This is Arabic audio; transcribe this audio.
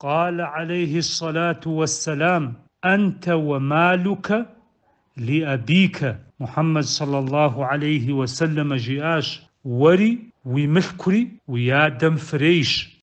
قال عليه الصلاه والسلام انت ومالك لابيك محمد صلى الله عليه وسلم جياش وري ومحكري ويا دم فريش